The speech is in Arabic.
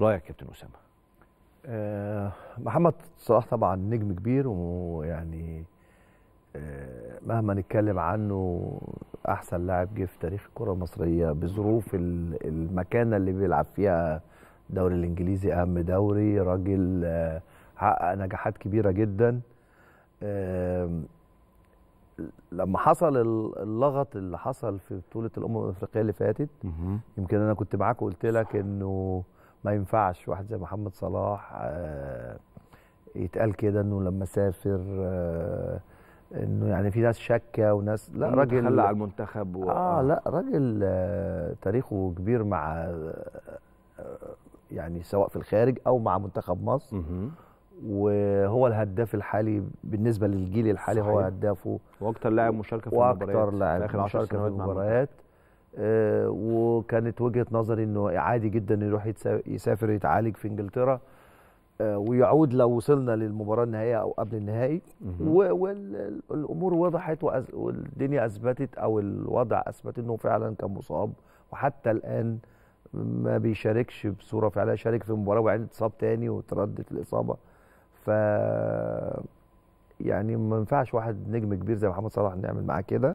رايك كابتن اسامه آه، محمد صلاح طبعا نجم كبير ويعني آه، مهما نتكلم عنه احسن لاعب جه في تاريخ الكره المصريه بظروف المكانه اللي بيلعب فيها الدوري الانجليزي اهم دوري راجل آه، حقق نجاحات كبيره جدا لما حصل اللغط اللي حصل في بطوله الامم الافريقيه اللي فاتت يمكن انا كنت معاك وقلت لك انه ما ينفعش واحد زي محمد صلاح آه، يتقال كده انه لما سافر آه، انه يعني في ناس شاكه وناس لا راجل على المنتخب و... اه, آه. لا راجل تاريخه كبير مع يعني سواء في الخارج او مع منتخب مصر وهو الهداف الحالي بالنسبه للجيل الحالي صحيح. هو هدافه واكثر لاعب مشاركه في المباريات واكثر لاعب مشاركه في المباريات آه، وكانت وجهه نظري انه عادي جدا يروح يسافر يتعالج في انجلترا آه، ويعود لو وصلنا للمباراه النهائيه او قبل النهائي والامور وضحت والدنيا اثبتت او الوضع اثبت انه فعلا كان مصاب وحتى الان ما بيشاركش بصوره فعلا شارك في مباراه وبعدين اتصاب تاني وتردت الاصابه ف يعني ما ينفعش واحد نجم كبير زي محمد صلاح نعمل معاه كده